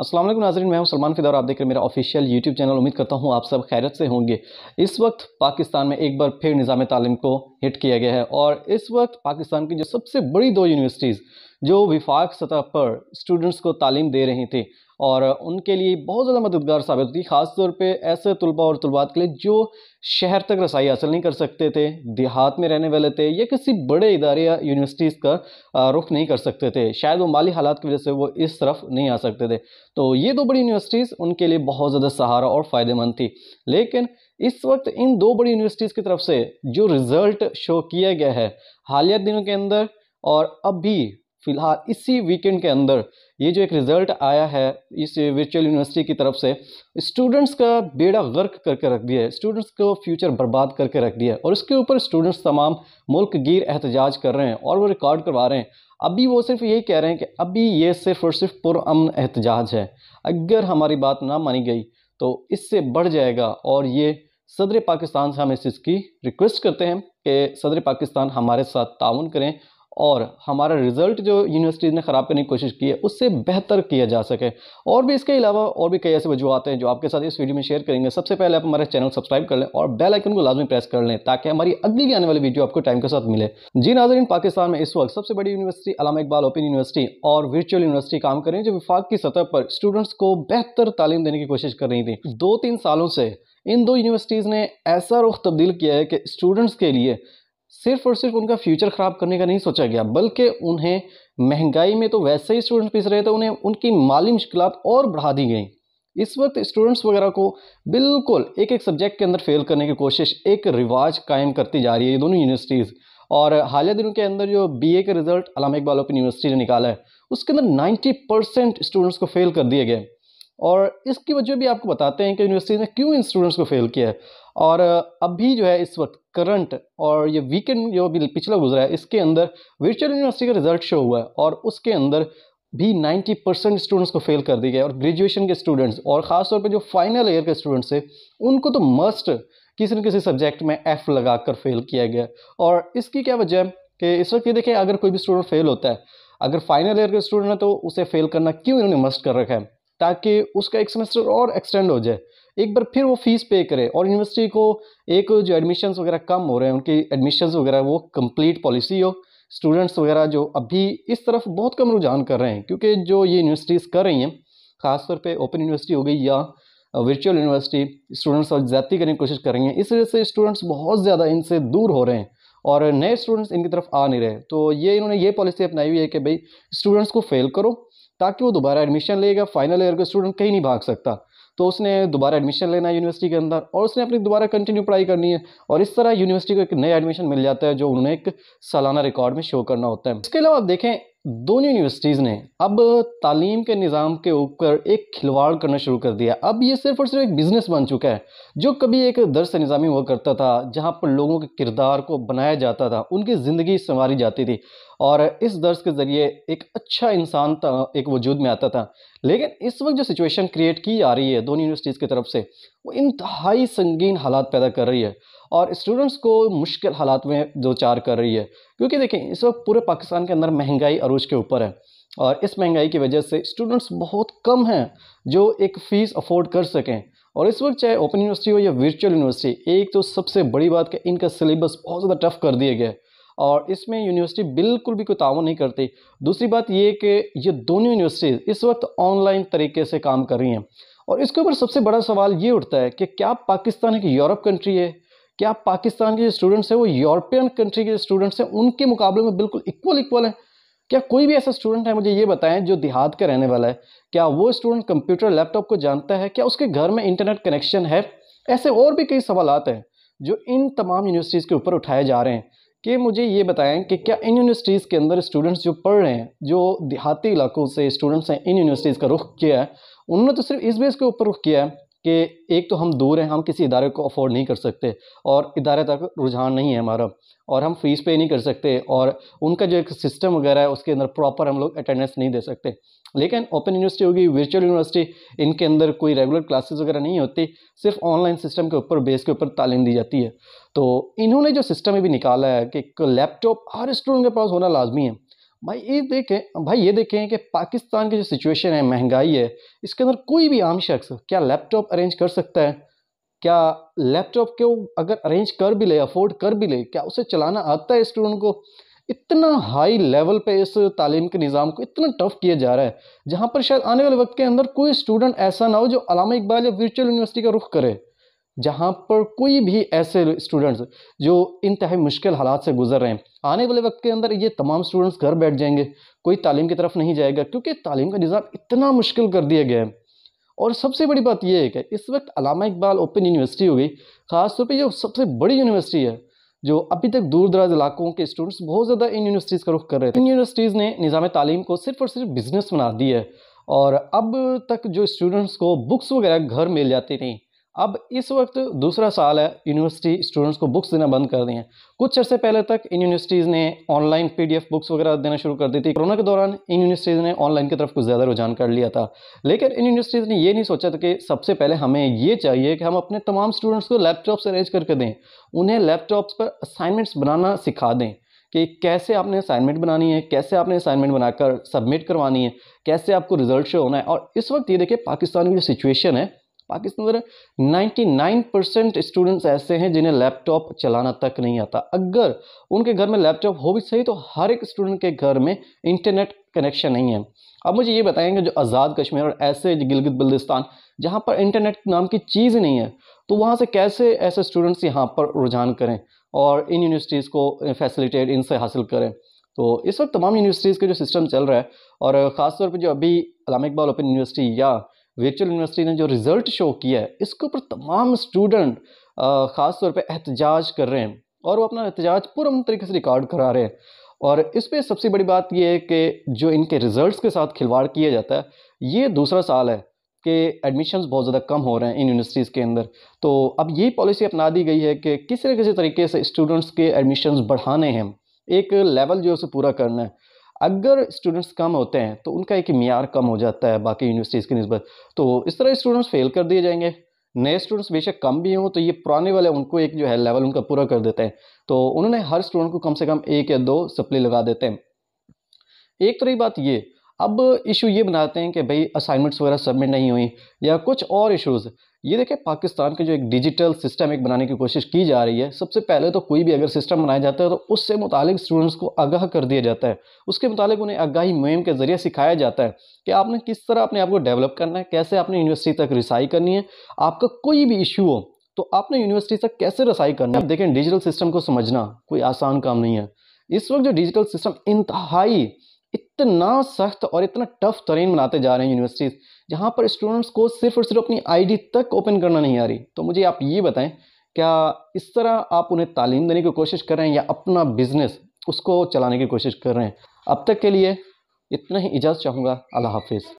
असलम नाजरन मैं हूं सलमान फिदार आप देख रहे हैं मेरा ऑफिशियल यूट्यूब चैनल उम्मीद करता हूं आप सब खैरत से होंगे इस वक्त पाकिस्तान में एक बार फिर निज़ाम तालीम को हिट किया गया है और इस वक्त पाकिस्तान की जो सबसे बड़ी दो यूनिवर्सिटीज़ जो विफाक सतह पर स्टूडेंट्स को तालीम दे रही थी और उनके लिए बहुत ज़्यादा मददगार साबित होती है ख़ासतौर पर ऐसे तलबा और तलबात के लिए जो शहर तक रसाई हासिल नहीं कर सकते थे देहात में रहने वाले थे या किसी बड़े इदारे या यूनिवर्सिटीज़ का रुख नहीं कर सकते थे शायद वो माली हालात की वजह से वो इस तरफ नहीं आ सकते थे तो ये दो बड़ी यूनिवर्सिटीज़ उनके लिए बहुत ज़्यादा सहारा और फ़ायदेमंद थी लेकिन इस वक्त इन दो बड़ी यूनिवर्सिटीज़ की तरफ से जो रिज़ल्ट शो किया गया है हालिया दिनों के अंदर और अब भी फिलहाल इसी वीकेंड के अंदर ये जो एक रिज़ल्ट आया है इस वर्चुअल यूनिवर्सिटी की तरफ से स्टूडेंट्स का बेड़ा गर्क करके रख दिया है स्टूडेंट्स को फ्यूचर बर्बाद करके रख दिया है और इसके ऊपर स्टूडेंट्स तमाम मुल्क गिर एहतजाज कर रहे हैं और वो रिकॉर्ड करवा रहे हैं अभी वो सिर्फ यही कह रहे हैं कि अभी ये सिर्फ और सिर्फ पुरान एहतजाज है अगर हमारी बात ना मानी गई तो इससे बढ़ जाएगा और ये सदर पाकिस्तान से हम इस चीज़ की रिक्वेस्ट करते हैं कि सदर पाकिस्तान हमारे साथ ताउन करें और हमारा रिज़ल्ट जो यूनिवर्सिटीज़ ने ख़राब करने की कोशिश की है उससे बेहतर किया जा सके और भी इसके अलावा और भी कई ऐसे वजूहत हैं जो आपके साथ इस वीडियो में शेयर करेंगे सबसे पहले आप हमारे चैनल सब्सक्राइब कर लें और बेल आइकन को लाजमी प्रेस कर लें ताकि हमारी अगली आने वाली वीडियो आपको टाइम के साथ मिले जी नाजरीन पाकिस्तान में इस वक्त सबसे बड़ी university Allama Iqbal open university और वर्चुअल यूनिवर्सिटी काम कर रही है जो विफाक की सतह पर स्टूडेंट्स को बेहतर तालीम देने की कोशिश कर रही थी दो तीन सालों से इन दो यूनिवर्सिटीज़ ने ऐसा रुख तब्दील किया है कि स्टूडेंट्स के लिए सिर्फ और सिर्फ उनका फ्यूचर ख़राब करने का नहीं सोचा गया बल्कि उन्हें महंगाई में तो वैसे ही स्टूडेंट्स पिस रहे थे तो उन्हें उनकी माली मुश्किल और बढ़ा दी गई इस वक्त स्टूडेंट्स वगैरह को बिल्कुल एक एक सब्जेक्ट के अंदर फेल करने की कोशिश एक रिवाज कायम करती जा रही है ये दोनों यूनिवर्सिटीज़ और हालिया दिनों के अंदर जो बीए का result Allama Iqbal open university ने निकाला है उसके अंदर 90 परसेंट स्टूडेंट्स को फेल कर दिए गए और इसकी वजह भी आपको बताते हैं कि यूनिवर्सिटी ने क्यों इन स्टूडेंट्स को फेल किया है और अभी जो है इस वक्त करंट और ये वीकेंड जो अभी पिछला गुजरा है इसके अंदर वर्चुअल यूनिवर्सिटी का रिजल्ट शो हुआ है और उसके अंदर भी 90 परसेंट स्टूडेंट्स को फेल कर दिया गया और ग्रेजुएशन के स्टूडेंट्स और ख़ासतौर पर जो फाइनल ईयर के स्टूडेंट्स हैं उनको तो मस्ट किसी न किसी सब्जेक्ट में एफ़ लगा कर फेल किया गया और इसकी क्या वजह है कि इस वक्त ये देखें अगर कोई भी स्टूडेंट फेल होता है अगर फाइनल ईयर का स्टूडेंट है तो उसे फेल करना क्यों इन्होंने मस्ट कर रखा है ताकि उसका एक सेमेस्टर और एक्सटेंड हो जाए एक बार फिर वो फीस पे करे और यूनिवर्सिटी को एक जो एडमिशन्स वगैरह कम हो रहे हैं उनकी एडमिशन्स वगैरह वो कंप्लीट पॉलिसी हो स्टूडेंट्स वगैरह जो अभी इस तरफ बहुत कम रुझान कर रहे हैं क्योंकि जो ये यूनिवर्सिटीज़ कर रही हैं ख़ासतौर पे ओपन यूनिवर्सिटी हो गई या वर्चुअल यूनिवर्सिटी स्टूडेंट्स और ज़्यादा करने की कोशिश कर रही हैं इस वजह से स्टूडेंट्स बहुत ज़्यादा इनसे दूर हो रहे हैं और नए स्टूडेंट्स इनकी तरफ आ नहीं रहे तो ये इन्होंने ये पॉलिसी अपनाई हुई है कि भाई स्टूडेंट्स को फेल करो ताकि वो दोबारा एडमिशन लेगा फाइनल ईयर का स्टूडेंट कहीं नहीं भाग सकता तो उसने दोबारा एडमिशन लेना है यूनिवर्सिटी के अंदर और उसने अपनी दोबारा कंटिन्यू पढ़ाई करनी है और इस तरह यूनिवर्सिटी को एक नया एडमिशन मिल जाता है जो उन्हें एक सालाना रिकॉर्ड में शो करना होता है इसके अलावा आप देखें दोनों यूनिवर्सिटीज़ ने अब तालीम के निज़ाम के ऊपर एक खिलवाड़ करना शुरू कर दिया अब ये सिर्फ और सिर्फ एक बिज़नेस बन चुका है जो कभी एक दर्स निज़ामी हुआ करता था जहाँ पर लोगों के किरदार को बनाया जाता था उनकी ज़िंदगी संवारी जाती थी और इस दर्स के ज़रिए एक अच्छा इंसान एक वजूद में आता था लेकिन इस वक्त जो सिचुएशन क्रिएट की आ रही है दोनों यूनिवर्सिटीज़ की तरफ से वो इंतहाई संगीन हालात पैदा कर रही है और स्टूडेंट्स को मुश्किल हालात में दो चार कर रही है क्योंकि देखें इस वक्त पूरे पाकिस्तान के अंदर महंगाई अरूज के ऊपर है और इस महंगाई की वजह से स्टूडेंट्स बहुत कम हैं जो एक फ़ीस अफोर्ड कर सकें और इस वक्त चाहे ओपन यूनिवर्सिटी हो या वर्चुअल यूनिवर्सिटी एक तो सबसे बड़ी बात कि इनका सिलेबस बहुत ज़्यादा टफ कर दिया गया और इसमें यूनिवर्सिटी बिल्कुल भी कोई तावन नहीं करती दूसरी बात ये कि ये दोनों यूनिवर्सिटीज़ इस वक्त ऑनलाइन तरीके से काम कर रही हैं और इसके ऊपर सबसे बड़ा सवाल ये उठता है कि क्या पाकिस्तान एक यूरोप कंट्री है क्या पाकिस्तान के जो स्टूडेंट्स हैं वो यूरोपियन कंट्री के जो स्टूडेंट्स हैं उनके मुकाबले में बिल्कुल इक्वल इक्वल हैं क्या कोई भी ऐसा स्टूडेंट है मुझे ये बताएं जो देहात का रहने वाला है क्या वो स्टूडेंट कंप्यूटर लैपटॉप को जानता है क्या उसके घर में इंटरनेट कनेक्शन है ऐसे और भी कई सवाल हैं जो इन तमाम यूनिवर्सिटीज़ के ऊपर उठाए जा रहे हैं कि मुझे ये बताएं कि क्या इन यूनिवर्सिटीज़ के अंदर स्टूडेंट्स जो पढ़ रहे हैं जो देहाती इलाकों से स्टूडेंट्स हैं इन यूनिवर्सिटीज़ का रुख किया है उन्होंने तो सिर्फ इस बेस के ऊपर रुख किया है कि एक तो हम दूर हैं हम किसी इदारे को अफोर्ड नहीं कर सकते और इदारे तक रुझान नहीं है हमारा और हम फ़ीस पे नहीं कर सकते और उनका जो एक सिस्टम वगैरह है उसके अंदर प्रॉपर हम लोग अटेंडेंस नहीं दे सकते लेकिन ओपन यूनिवर्सिटी होगी वर्चुअल यूनिवर्सिटी इनके अंदर कोई रेगुलर क्लासेस वगैरह नहीं होती सिर्फ ऑनलाइन सिस्टम के ऊपर बेस के ऊपर तालीम दी जाती है तो इन्होंने जो सिस्टम भी निकाला है कि लैपटॉप हर स्टूडेंट के पास होना लाजमी है भाई ये देखें भाई ये देखें कि पाकिस्तान की जो सिचुएशन है महंगाई है इसके अंदर कोई भी आम शख्स क्या लैपटॉप अरेंज कर सकता है क्या लैपटॉप को अगर अरेंज कर भी ले अफोर्ड कर भी ले क्या उसे चलाना आता है स्टूडेंट को इतना हाई लेवल पे इस तालीम के निज़ाम को इतना टफ किया जा रहा है जहाँ पर शायद आने वाले वक्त के अंदर कोई स्टूडेंट ऐसा ना हो जो अलामा इकबाल या वर्चुअल यूनिवर्सिटी का रुख करे जहाँ पर कोई भी ऐसे स्टूडेंट्स जो इंतहाई मुश्किल हालात से गुजर रहे हैं आने वाले वक्त के अंदर ये तमाम स्टूडेंट्स घर बैठ जाएंगे कोई तालीम की तरफ नहीं जाएगा क्योंकि तालीम का निज़ाम इतना मुश्किल कर दिया गया है और सबसे बड़ी बात यह है कि इस वक्त अलामा इकबाल ओपन यूनिवर्सिटी हो गई ख़ासतौर पर जो सबसे बड़ी यूनिवर्सिटी है जो अभी तक दूर दराज इलाकों के स्टूडेंट्स बहुत ज़्यादा इन यूनिवर्सिटीज़ का रुख कर रहे थे इन यूनिवर्सिटीज़ ने निज़ाम तालीम को सिर्फ और सिर्फ बिज़नेस बना दिया है और अब तक जो स्टूडेंट्स को बुक्स वगैरह घर मिल जाती नहीं अब इस वक्त दूसरा साल है यूनिवर्सिटी स्टूडेंट्स को बुक्स देना बंद कर दी हैं कुछ अर्से पहले तक इन यूनिवर्सिटीज़ ने ऑनलाइन पीडीएफ बुक्स वगैरह देना शुरू कर दी थी कोरोना के दौरान इन यूनिवर्सिटीज़ ने ऑनलाइन की तरफ कुछ ज़्यादा रुझान कर लिया था लेकिन इन यूनिवर्सिटीज़ ने ये नहीं सोचा था कि सबसे पहले हमें ये चाहिए कि हम अपने तमाम स्टूडेंट्स को लैपटॉप्स अरेंज करके दें उन्हें लैपटॉप्स पर असाइनमेंट्स बनाना सिखा दें कि कैसे आपने असाइनमेंट बनानी है कैसे आपने असाइनमेंट बनाकर सबमिट करवानी है कैसे आपको रिजल्ट शो होना है और इस वक्त ये देखिए पाकिस्तान की जो सिचुएशन है पाकिस्तान में 99 परसेंट स्टूडेंट्स ऐसे हैं जिन्हें लैपटॉप चलाना तक नहीं आता अगर उनके घर में लैपटॉप हो भी सही तो हर एक स्टूडेंट के घर में इंटरनेट कनेक्शन नहीं है अब मुझे ये बताएंगे जो आज़ाद कश्मीर और ऐसे गिलगित बल्दिस्तान जहाँ पर इंटरनेट नाम की चीज़ ही नहीं है तो वहाँ से कैसे ऐसे स्टूडेंट्स यहाँ पर रुझान करें और इन यूनिवर्सिटीज़ को फैसिलिटेट इनसे हासिल करें तो इस वक्त तमाम यूनिवर्सिटीज़ का जो सिस्टम चल रहा है और ख़ासतौर पर जो अभी अलामा इकबाल ओपन यूनिवर्सिटी या वर्चुअल यूनिवर्सिटी ने जो रिज़ल्ट शो किया है इसके ऊपर तमाम स्टूडेंट ख़ास तौर पर एहतजाज कर रहे हैं और वो अपना एहतजाज पूरा तरीके से रिकॉर्ड करा रहे हैं और इस पर सबसे बड़ी बात यह है कि जो इनके रिज़ल्ट के साथ खिलवाड़ किया जाता है ये दूसरा साल है कि एडमिशन्स बहुत ज़्यादा कम हो रहे हैं इन यूनिवर्सिटीज़ के अंदर तो अब ये पॉलिसी अपना दी गई है कि किस तरह किसी तरीके से स्टूडेंट्स के एडमिशन्स बढ़ाने हैं एक लेवल जो है उसे पूरा करना है अगर स्टूडेंट्स कम होते हैं तो उनका एक मैार कम हो जाता है बाकी यूनिवर्सिटीज़ की नस्बत तो इस तरह स्टूडेंट्स फेल कर दिए जाएंगे नए स्टूडेंट्स बेशक कम भी हों तो ये पुराने वाले उनको एक जो है लेवल उनका पूरा कर देते हैं तो उन्होंने हर स्टूडेंट को कम से कम एक या दो सप्ले लगा देते हैं एक तरह तो बात ये अब इशू ये बनाते हैं कि भाई असाइनमेंट्स वगैरह सबमिट नहीं हुई या कुछ और इशूज़ ये देखें पाकिस्तान के जो एक डिजिटल सिस्टम एक बनाने की कोशिश की जा रही है सबसे पहले तो कोई भी अगर सिस्टम बनाया जाता है तो उससे मुतालिक स्टूडेंट्स को आगाह कर दिया जाता है उसके मुतालिक उन्हें आगाही मुहिम के ज़रिए सिखाया जाता है कि आपने किस तरह अपने आप को डेवलप करना है कैसे आपने यूनिवर्सिटी तक रिसाई करनी है आपका कोई भी इशू हो तो आपने यूनिवर्सिटी तक कैसे रसाई करना है देखें डिजिटल सिस्टम को समझना कोई आसान काम नहीं है इस वक्त जो डिजिटल सिस्टम इंतहाई इतना सख्त और इतना टफ तरीन बनाते जा रहे हैं यूनिवर्सिटीज़ जहाँ पर स्टूडेंट्स को सिर्फ और सिर्फ अपनी आईडी तक ओपन करना नहीं आ रही तो मुझे आप ये बताएं क्या इस तरह आप उन्हें तालीम देने की कोशिश कर रहे हैं या अपना बिज़नेस उसको चलाने की कोशिश कर रहे हैं अब तक के लिए इतना ही इजाज़त चाहूँगा अल्लाह हाफिज़